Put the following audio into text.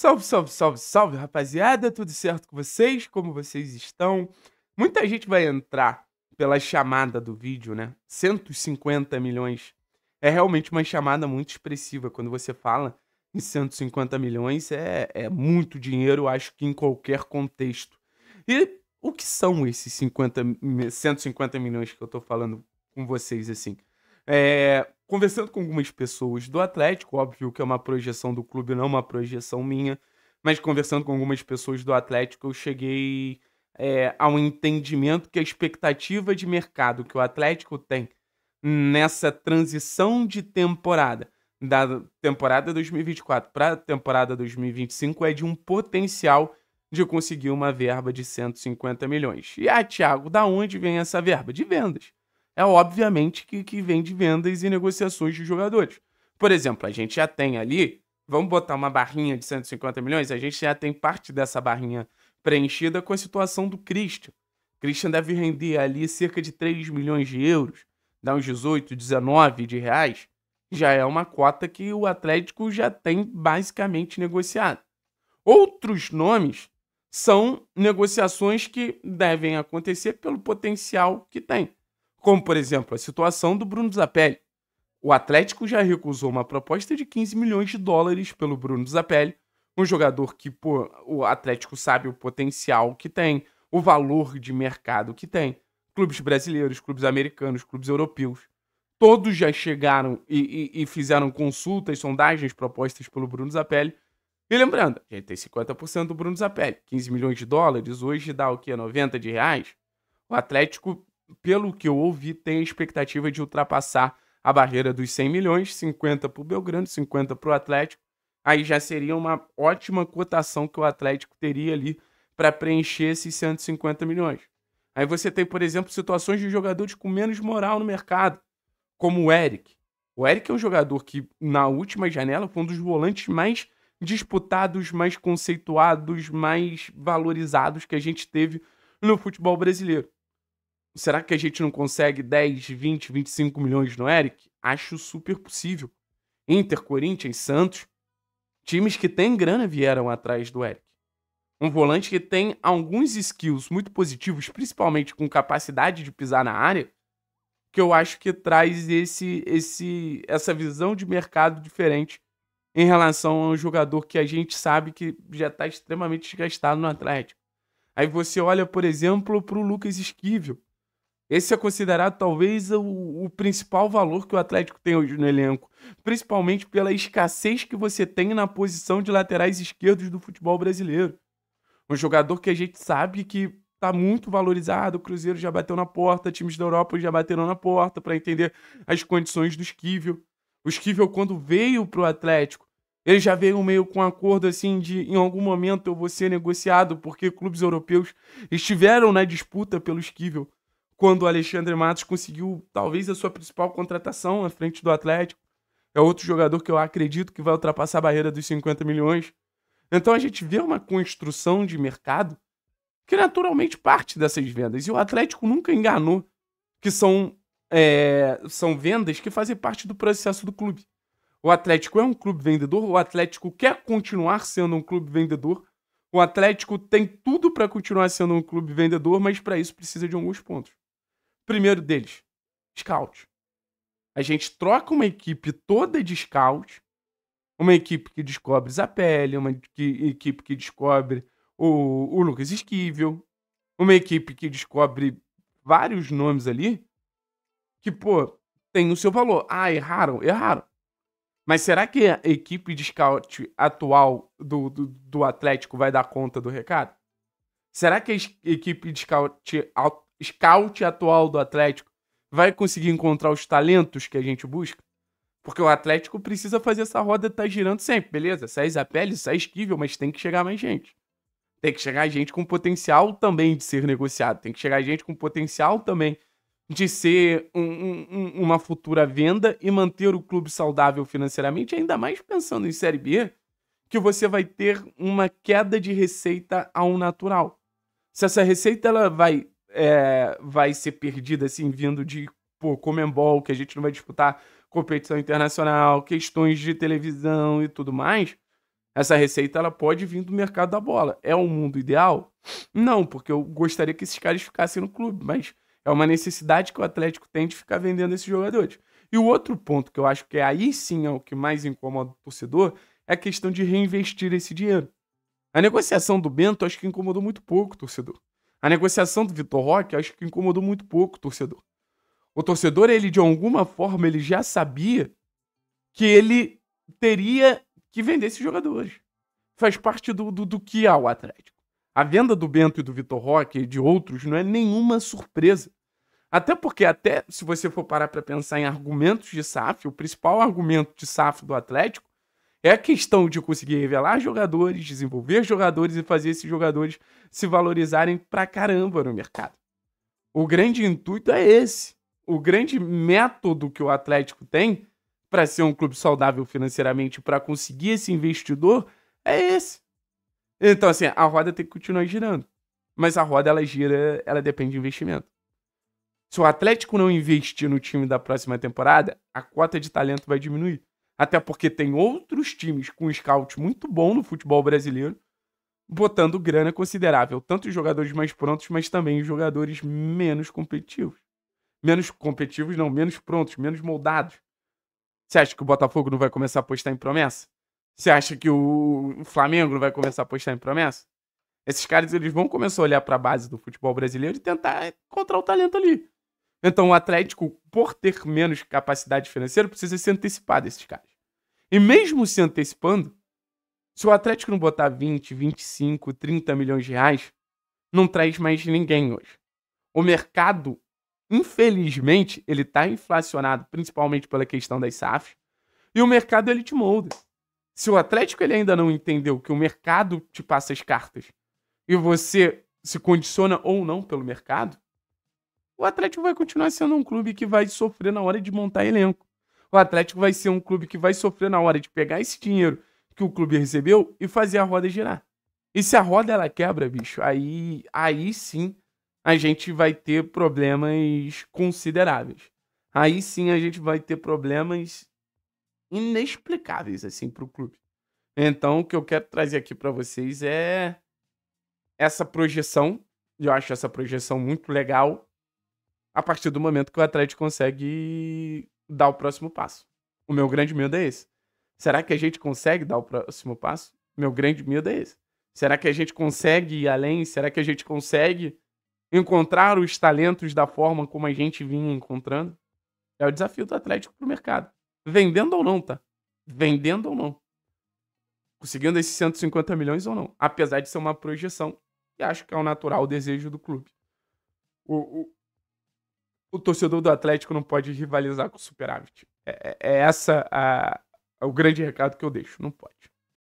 Salve, salve, salve, salve, rapaziada! Tudo certo com vocês? Como vocês estão? Muita gente vai entrar pela chamada do vídeo, né? 150 milhões. É realmente uma chamada muito expressiva. Quando você fala em 150 milhões, é, é muito dinheiro, acho que em qualquer contexto. E o que são esses 50, 150 milhões que eu tô falando com vocês, assim? É, conversando com algumas pessoas do Atlético, óbvio que é uma projeção do clube, não é uma projeção minha, mas conversando com algumas pessoas do Atlético, eu cheguei é, a um entendimento que a expectativa de mercado que o Atlético tem nessa transição de temporada, da temporada 2024 para a temporada 2025, é de um potencial de conseguir uma verba de 150 milhões. E ah, Thiago, da onde vem essa verba? De vendas é obviamente que, que vem de vendas e negociações de jogadores. Por exemplo, a gente já tem ali, vamos botar uma barrinha de 150 milhões, a gente já tem parte dessa barrinha preenchida com a situação do Christian. Christian deve render ali cerca de 3 milhões de euros, dá uns 18, 19 de reais. Já é uma cota que o Atlético já tem basicamente negociado. Outros nomes são negociações que devem acontecer pelo potencial que tem. Como, por exemplo, a situação do Bruno Zapelli. O Atlético já recusou uma proposta de 15 milhões de dólares pelo Bruno Zapelli, um jogador que pô, o Atlético sabe o potencial que tem, o valor de mercado que tem. Clubes brasileiros, clubes americanos, clubes europeus, todos já chegaram e, e, e fizeram consultas, sondagens, propostas pelo Bruno Zapelli. E lembrando, a gente tem 50% do Bruno Zapelli, 15 milhões de dólares, hoje dá o quê? 90 de reais? O Atlético pelo que eu ouvi, tem a expectativa de ultrapassar a barreira dos 100 milhões, 50 para o Belgrano, 50 para o Atlético. Aí já seria uma ótima cotação que o Atlético teria ali para preencher esses 150 milhões. Aí você tem, por exemplo, situações de jogadores com menos moral no mercado, como o Eric. O Eric é um jogador que, na última janela, foi um dos volantes mais disputados, mais conceituados, mais valorizados que a gente teve no futebol brasileiro será que a gente não consegue 10, 20, 25 milhões no Eric? Acho super possível. Inter, Corinthians, Santos, times que têm grana vieram atrás do Eric. Um volante que tem alguns skills muito positivos, principalmente com capacidade de pisar na área, que eu acho que traz esse, esse, essa visão de mercado diferente em relação a um jogador que a gente sabe que já está extremamente desgastado no Atlético. Aí você olha, por exemplo, para o Lucas Esquivel, esse é considerado talvez o, o, principal valor que o Atlético tem hoje no elenco, principalmente pela escassez que você tem na posição de laterais esquerdos do futebol brasileiro. Um jogador que a gente sabe que está muito valorizado, o Cruzeiro já bateu na porta, times da Europa já bateram na porta para entender as condições do Esquivel. O Esquivel, quando veio para o Atlético, ele já veio meio com um acordo assim de em algum momento eu vou ser negociado, porque clubes europeus estiveram na disputa pelo Esquivel quando o Alexandre Matos conseguiu talvez a sua principal contratação à frente do Atlético. É outro jogador que eu acredito que vai ultrapassar a barreira dos 50 milhões. Então a gente vê uma construção de mercado que naturalmente parte dessas vendas. E o Atlético nunca enganou que são, é, são vendas que fazem parte do processo do clube. O Atlético é um clube vendedor, o Atlético quer continuar sendo um clube vendedor. O Atlético tem tudo para continuar sendo um clube vendedor, mas para isso precisa de alguns pontos. Primeiro deles, scout. A gente troca uma equipe toda de scout, uma equipe que descobre Zapelli, uma equipe que descobre o, o Lucas Esquivel, uma equipe que descobre vários nomes ali, que, pô, tem o seu valor. Ah, erraram, erraram. Mas será que a equipe de scout atual do, do, do Atlético vai dar conta do recado? Será que a equipe de scout atual scout atual do Atlético vai conseguir encontrar os talentos que a gente busca? Porque o Atlético precisa fazer essa roda estar tá girando sempre, beleza? É sai Zapelli, sai é Esquivel, mas tem que chegar mais gente. Tem que chegar gente com potencial também de ser negociado. Tem que chegar gente com potencial também de ser um, um, uma futura venda e manter o clube saudável financeiramente, ainda mais pensando em Série B, que você vai ter uma queda de receita ao natural. Se essa receita ela vai é, vai ser perdida, assim, vindo de, pô, Comembol, que a gente não vai disputar competição internacional, questões de televisão e tudo mais, essa receita ela pode vir do mercado da bola. É um mundo ideal? Não, porque eu gostaria que esses caras ficassem no clube, mas é uma necessidade que o Atlético tem de ficar vendendo esses jogadores. E o outro ponto que eu acho que é aí sim é o que mais incomoda o torcedor é a questão de reinvestir esse dinheiro. A negociação do Bento acho que incomodou muito pouco o torcedor. A negociação do Vitor Roque acho que incomodou muito pouco o torcedor. O torcedor, ele de alguma forma, ele já sabia que ele teria que vender esses jogadores. Faz parte do, do, do que há o Atlético. A venda do Bento e do Vitor Roque e de outros não é nenhuma surpresa. Até porque, até se você for parar para pensar em argumentos de SAF, o principal argumento de SAF do Atlético é questão de conseguir revelar jogadores, desenvolver jogadores e fazer esses jogadores se valorizarem pra caramba no mercado. O grande intuito é esse. O grande método que o Atlético tem para ser um clube saudável financeiramente, para conseguir esse investidor, é esse. Então, assim, a roda tem que continuar girando. Mas a roda, ela gira, ela depende de investimento. Se o Atlético não investir no time da próxima temporada, a cota de talento vai diminuir. Até porque tem outros times com scout muito bom no futebol brasileiro, botando grana considerável, tanto os jogadores mais prontos, mas também os jogadores menos competitivos. Menos competitivos, não, menos prontos, menos moldados. Você acha que o Botafogo não vai começar a apostar em promessa? Você acha que o Flamengo não vai começar a apostar em promessa? Esses caras eles vão começar a olhar para a base do futebol brasileiro e tentar encontrar o talento ali. Então o Atlético, por ter menos capacidade financeira, precisa se antecipar desses caras. E mesmo se antecipando, se o Atlético não botar 20, 25, 30 milhões de reais, não traz mais ninguém hoje. O mercado, infelizmente, ele está inflacionado, principalmente pela questão das SAFs, e o mercado ele te molda. Se o Atlético ele ainda não entendeu que o mercado te passa as cartas e você se condiciona ou não pelo mercado, o Atlético vai continuar sendo um clube que vai sofrer na hora de montar elenco. O Atlético vai ser um clube que vai sofrer na hora de pegar esse dinheiro que o clube recebeu e fazer a roda girar. E se a roda ela quebra, bicho, aí, aí sim a gente vai ter problemas consideráveis. Aí sim a gente vai ter problemas inexplicáveis assim para o clube. Então, o que eu quero trazer aqui para vocês é essa projeção. Eu acho essa projeção muito legal a partir do momento que o Atlético consegue dar o próximo passo. O meu grande medo é esse. Será que a gente consegue dar o próximo passo? Meu grande medo é esse. Será que a gente consegue ir além? Será que a gente consegue encontrar os talentos da forma como a gente vinha encontrando? É o desafio do Atlético pro mercado. Vendendo ou não, tá? Vendendo ou não. Conseguindo esses 150 milhões ou não. Apesar de ser uma projeção, e acho que é o natural desejo do clube. O, o, o torcedor do Atlético não pode rivalizar com o superávit. É, é, é essa a, o grande recado que eu deixo. Não pode.